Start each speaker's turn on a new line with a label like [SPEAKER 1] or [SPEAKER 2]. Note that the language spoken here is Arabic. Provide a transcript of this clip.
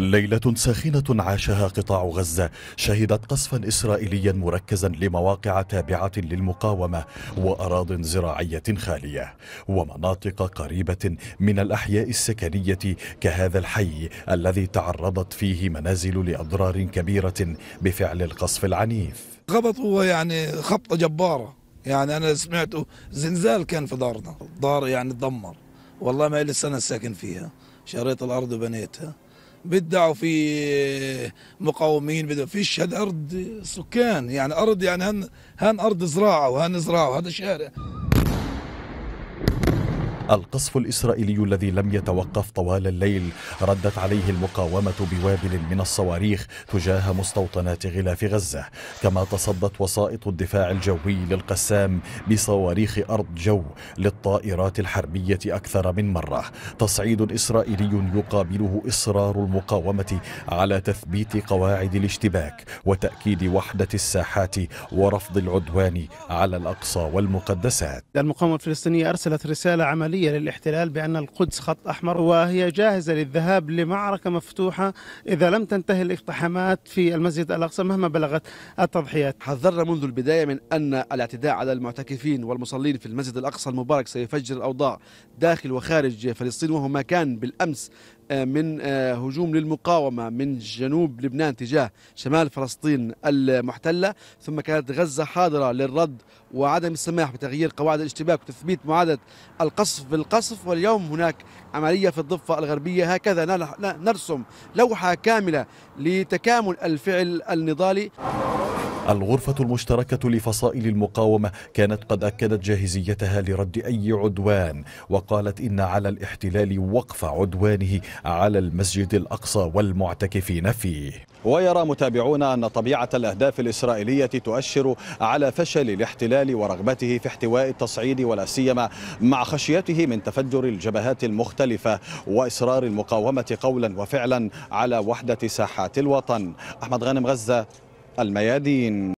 [SPEAKER 1] ليلة ساخنة عاشها قطاع غزة شهدت قصفا إسرائيليا مركزا لمواقع تابعة للمقاومة وأراض زراعية خالية ومناطق قريبة من الأحياء السكنية كهذا الحي الذي تعرضت فيه منازل لأضرار كبيرة بفعل القصف العنيف
[SPEAKER 2] غبطوا يعني خبطة جبارة يعني أنا سمعته زلزال كان في دارنا دار يعني تدمر والله ما لي السنة ساكن فيها شريت الأرض وبنيتها بدعوا في مقاومين بدعوا فيش هذا ارض سكان يعني ارض يعني هن هن ارض زراعه وهن زراعه وهذا شارع
[SPEAKER 1] القصف الإسرائيلي الذي لم يتوقف طوال الليل ردت عليه المقاومة بوابل من الصواريخ تجاه مستوطنات غلاف غزة كما تصدت وسائط الدفاع الجوي للقسام بصواريخ أرض جو للطائرات الحربية أكثر من مرة تصعيد إسرائيلي يقابله إصرار المقاومة على تثبيت قواعد الاشتباك وتأكيد وحدة الساحات ورفض العدوان على الأقصى والمقدسات المقاومة
[SPEAKER 3] الفلسطينية أرسلت رسالة عملية العربية للاحتلال بأن القدس خط أحمر وهي جاهزة للذهاب لمعركة مفتوحة إذا لم تنتهي الاقتحامات في المسجد الأقصى مهما بلغت التضحيات حذرنا منذ البداية من أن الاعتداء على المعتكفين والمصلين في المسجد الأقصى المبارك سيفجر الأوضاع داخل وخارج فلسطين وهو ما كان بالأمس آه، من آه، هجوم للمقاومة من جنوب لبنان تجاه شمال فلسطين المحتلة ثم كانت غزة حاضرة للرد وعدم السماح بتغيير قواعد الاشتباك وتثبيت معادة القصف بالقصف واليوم هناك عملية في الضفة الغربية هكذا نرسم لوحة كاملة لتكامل الفعل النضالي
[SPEAKER 1] الغرفة المشتركة لفصائل المقاومة كانت قد أكدت جاهزيتها لرد أي عدوان وقالت إن على الاحتلال وقف عدوانه على المسجد الأقصى والمعتكفين فيه ويرى متابعون أن طبيعة الأهداف الإسرائيلية تؤشر على فشل الاحتلال ورغبته في احتواء التصعيد ولا سيما مع خشيته من تفجر الجبهات المختلفة وإصرار المقاومة قولا وفعلا على وحدة ساحات الوطن أحمد غانم غزة الميادين